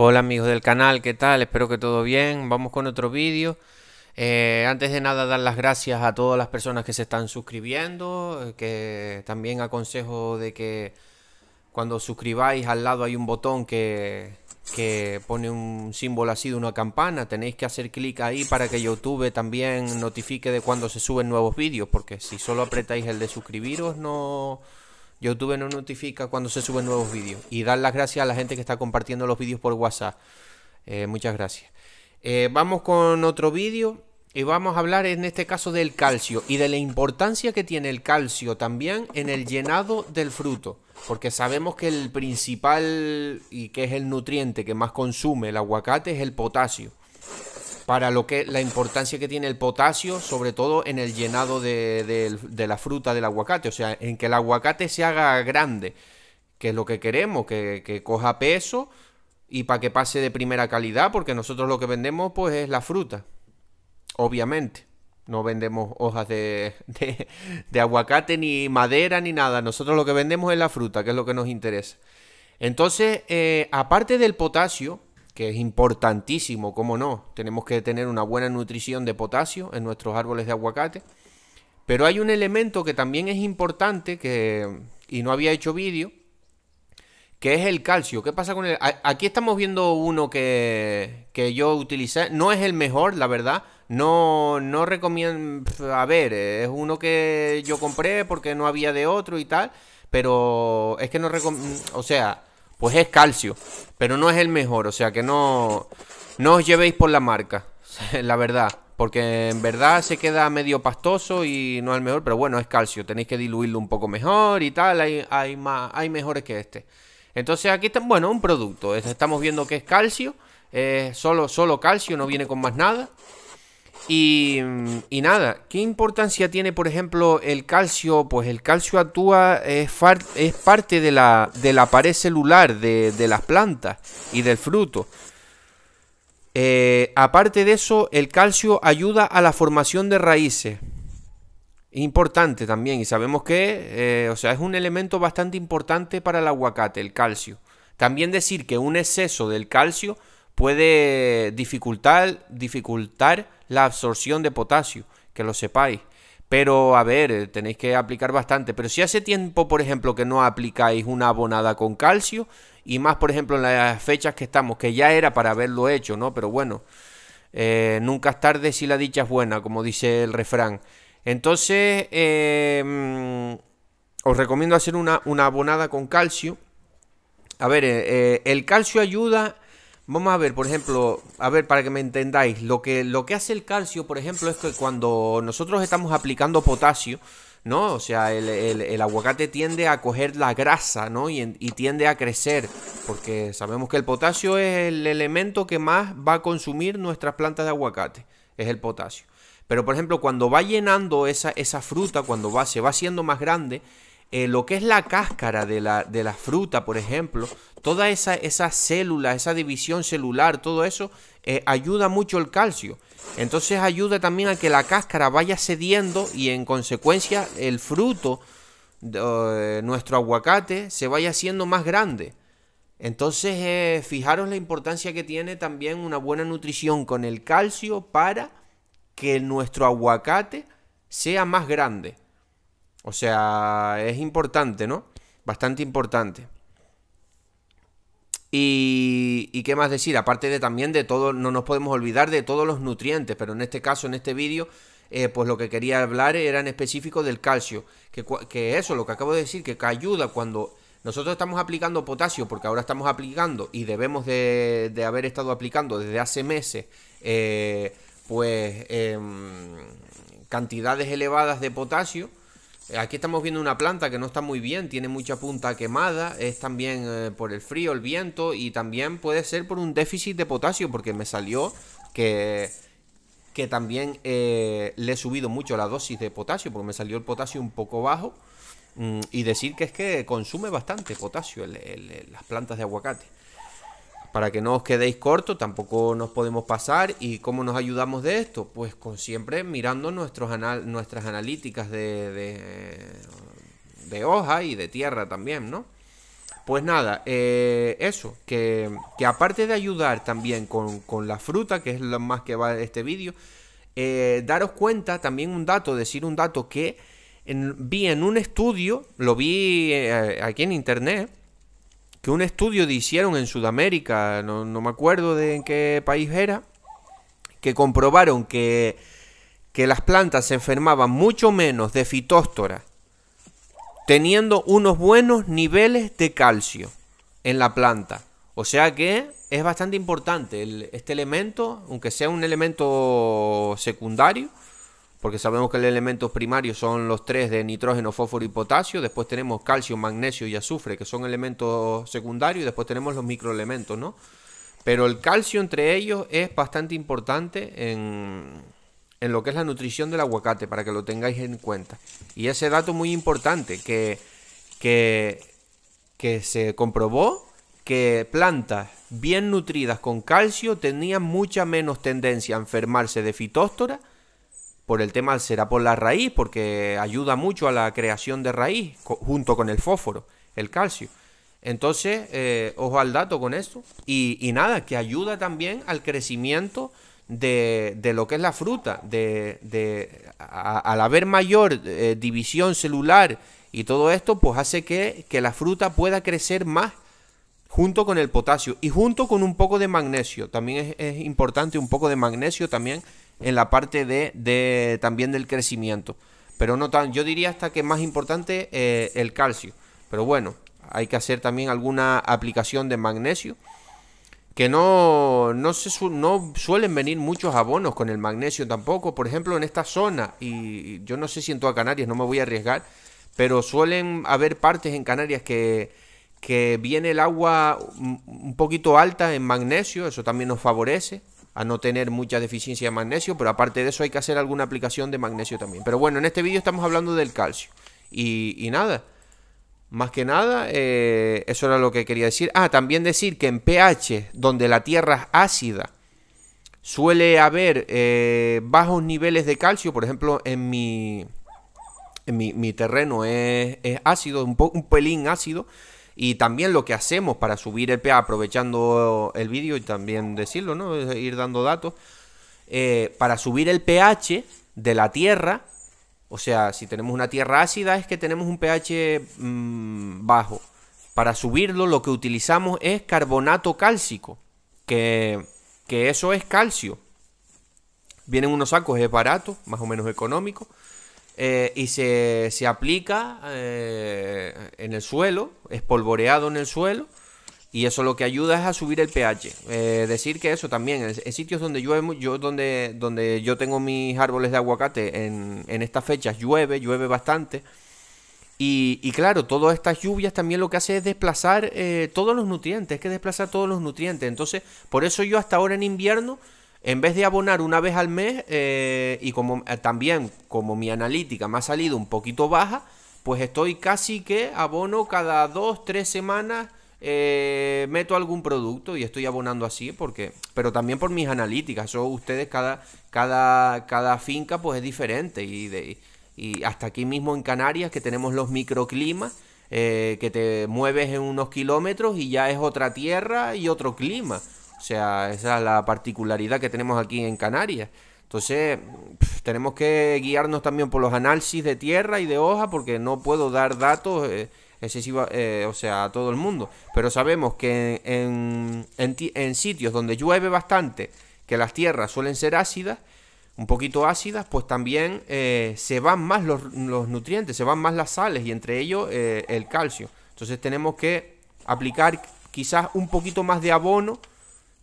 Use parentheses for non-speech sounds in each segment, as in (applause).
Hola amigos del canal, ¿qué tal? Espero que todo bien. Vamos con otro vídeo. Eh, antes de nada, dar las gracias a todas las personas que se están suscribiendo, eh, que también aconsejo de que cuando suscribáis al lado hay un botón que, que pone un símbolo así de una campana. Tenéis que hacer clic ahí para que YouTube también notifique de cuando se suben nuevos vídeos, porque si solo apretáis el de suscribiros no YouTube no notifica cuando se suben nuevos vídeos. Y dar las gracias a la gente que está compartiendo los vídeos por WhatsApp. Eh, muchas gracias. Eh, vamos con otro vídeo y vamos a hablar en este caso del calcio y de la importancia que tiene el calcio también en el llenado del fruto. Porque sabemos que el principal y que es el nutriente que más consume el aguacate es el potasio para lo que la importancia que tiene el potasio, sobre todo en el llenado de, la fruta del aguacate, o sea, en que el aguacate se haga grande, que es lo que queremos, que, coja peso y para que pase de primera calidad, porque nosotros lo que vendemos pues es la fruta, obviamente. No vendemos hojas de, de, aguacate, ni madera, ni nada. Nosotros lo que vendemos es la fruta, que es lo que nos interesa. Entonces, eh, aparte del potasio, que es importantísimo, cómo no. Tenemos que tener una buena nutrición de potasio en nuestros árboles de aguacate. Pero hay un elemento que también es importante, que, y no había hecho vídeo, que es el calcio. ¿Qué pasa con el...? Aquí estamos viendo uno que, que yo utilicé. No es el mejor, la verdad. No, no recomiendo... A ver, es uno que yo compré porque no había de otro y tal. Pero es que no recomiendo... O sea, pues es calcio, pero no es el mejor, o sea que no, no os llevéis por la marca, (laughs) la verdad, porque en verdad se queda medio pastoso y no es el mejor, pero bueno, es calcio, tenéis que diluirlo un poco mejor y tal, hay, hay, más, hay mejores que este. Entonces aquí está, bueno, un producto, estamos viendo que es calcio, solo, solo calcio, no viene con más nada. Y, nada, ¿qué importancia tiene, por ejemplo, el calcio? Pues el calcio actúa, es, parte de la, de la, pared celular de, las plantas y del fruto. Eh, aparte de eso, el calcio ayuda a la formación de raíces. Importante también, y sabemos que, eh, o sea, es un elemento bastante importante para el aguacate, el calcio. También decir que un exceso del calcio puede dificultar, dificultar la absorción de potasio, que lo sepáis. Pero a ver, eh, tenéis que aplicar bastante. Pero si hace tiempo, por ejemplo, que no aplicáis una abonada con calcio, y más, por ejemplo, en las fechas que estamos, que ya era para haberlo hecho, ¿no? Pero bueno, eh, nunca es tarde si la dicha es buena, como dice el refrán. Entonces, em, os recomiendo hacer una, abonada con calcio. A ver, eh, el calcio ayuda Vamos a ver, por ejemplo, a ver, para que me entendáis, lo que, lo que hace el calcio, por ejemplo, es que cuando nosotros estamos aplicando potasio, ¿no? O sea, el, aguacate tiende a coger la grasa, ¿no? Y, tiende a crecer, porque sabemos que el potasio es el elemento que más va a consumir nuestras plantas de aguacate, es el potasio. Pero, por ejemplo, cuando va llenando esa, esa fruta, cuando va, se va haciendo más grande, eh, lo que es la cáscara de la, de la fruta, por ejemplo, toda esa, célula, esa división celular, todo eso, eh, ayuda mucho el calcio. Entonces ayuda también a que la cáscara vaya cediendo y en consecuencia el fruto de nuestro aguacate se vaya haciendo más grande. Entonces, eh, fijaros la importancia que tiene también una buena nutrición con el calcio para que nuestro aguacate sea más grande. O sea, es importante, ¿no? Bastante importante. Y, qué más decir, aparte de también de todo, no nos podemos olvidar de todos los nutrientes, pero en este caso, en este vídeo, eh, pues lo que quería hablar era en específico del calcio, que, eso, lo que acabo de decir, que ayuda cuando nosotros estamos aplicando potasio, porque ahora estamos aplicando y debemos de, haber estado aplicando desde hace meses, eh, pues em, cantidades elevadas de potasio Aquí estamos viendo una planta que no está muy bien, tiene mucha punta quemada, es también eh, por el frío, el viento y también puede ser por un déficit de potasio porque me salió que, que también eh, le he subido mucho la dosis de potasio porque me salió el potasio un poco bajo mm, y decir que es que consume bastante potasio las plantas de aguacate para que no os quedéis cortos, tampoco nos podemos pasar. ¿Y cómo nos ayudamos de esto? Pues con siempre mirando nuestros nuestras analíticas de, de, hoja y de tierra también, ¿no? Pues nada, eh, eso, que, aparte de ayudar también con, la fruta, que es lo más que va este vídeo, eh, daros cuenta también un dato, decir un dato que vi en un estudio, lo vi eh, aquí en internet, un estudio hicieron en Sudamérica, no, me acuerdo de en qué país era, que comprobaron que, las plantas se enfermaban mucho menos de fitóstora teniendo unos buenos niveles de calcio en la planta. O sea que es bastante importante este elemento, aunque sea un elemento secundario, porque sabemos que los elementos primarios son los tres de nitrógeno, fósforo y potasio, después tenemos calcio, magnesio y azufre, que son elementos secundarios, y después tenemos los microelementos, ¿no? Pero el calcio entre ellos es bastante importante en, lo que es la nutrición del aguacate, para que lo tengáis en cuenta. Y ese dato muy importante, que, que, que se comprobó que plantas bien nutridas con calcio tenían mucha menos tendencia a enfermarse de fitóstora, por el tema será por la raíz, porque ayuda mucho a la creación de raíz, junto con el fósforo, el calcio. Entonces, eh, ojo al dato con esto. Y, nada, que ayuda también al crecimiento de, lo que es la fruta. De, al haber mayor eh, división celular y todo esto, pues hace que, la fruta pueda crecer más junto con el potasio y junto con un poco de magnesio. También es importante un poco de magnesio también en la parte de, de también del crecimiento. Pero no tan, yo diría hasta que más importante eh, el calcio. Pero bueno, hay que hacer también alguna aplicación de magnesio. Que no, no, no suelen venir muchos abonos con el magnesio tampoco. Por ejemplo, en esta zona, y yo no sé si en toda Canarias, no me voy a arriesgar, pero suelen haber partes en Canarias que, que viene el agua un poquito alta en magnesio, eso también nos favorece a no tener mucha deficiencia de magnesio, pero aparte de eso hay que hacer alguna aplicación de magnesio también. Pero bueno, en este vídeo estamos hablando del calcio. Y, nada, más que nada, eh, eso era lo que quería decir. Ah, también decir que en pH, donde la tierra es ácida, suele haber eh, bajos niveles de calcio. Por ejemplo, en mi, en mi, terreno es, ácido, un, poco un pelín ácido y también lo que hacemos para subir el pH, aprovechando el vídeo y también decirlo, ¿no? Ir dando datos. Eh, para subir el pH de la tierra, o sea, si tenemos una tierra ácida es que tenemos un pH mm, bajo. Para subirlo lo que utilizamos es carbonato cálcico, que, que eso es calcio. Vienen unos sacos, es barato, más o menos económico. Eh, y se, aplica eh, en el suelo, espolvoreado en el suelo, y eso lo que ayuda es a subir el pH. Eh, decir que eso también, en, sitios donde llueve, yo, donde, donde yo tengo mis árboles de aguacate, en, en estas fechas llueve, llueve bastante. Y, claro, todas estas lluvias también lo que hace es desplazar todos los nutrientes, es que desplazar todos los nutrientes. Entonces, por eso yo hasta ahora en invierno en vez de abonar una vez al mes, eh, y como eh, también como mi analítica me ha salido un poquito baja, pues estoy casi que abono cada dos, tres semanas. Eh, meto algún producto y estoy abonando así porque pero también por mis analíticas eso ustedes cada cada cada finca pues es diferente y y hasta aquí mismo en Canarias que tenemos los microclimas que te mueves en unos kilómetros y ya es otra tierra y otro clima o sea, esa es la particularidad que tenemos aquí en Canarias. Entonces, tenemos que guiarnos también por los análisis de tierra y de hoja porque no puedo dar datos eh, excesivos, eh, o sea, a todo el mundo. Pero sabemos que en, sitios donde llueve bastante, que las tierras suelen ser ácidas, un poquito ácidas, pues también eh, se van más los, nutrientes, se van más las sales y entre ellos el calcio. Entonces tenemos que aplicar quizás un poquito más de abono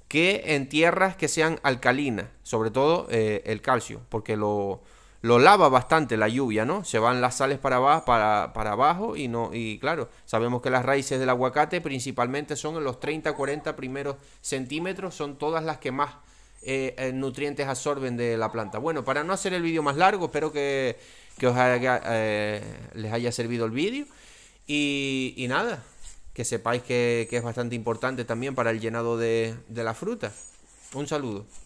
que en tierras que sean alcalinas, sobre todo eh, el calcio, porque lo, lava bastante la lluvia, ¿no? Se van las sales para, abajo, para, abajo y no y claro, sabemos que las raíces del aguacate principalmente son en los 30-40 primeros centímetros, son todas las que más eh, eh, nutrientes absorben de la planta. Bueno, para no hacer el vídeo más largo, espero que, les haya servido el vídeo y nada, que sepáis que, es bastante importante también para el llenado de la fruta. Un saludo.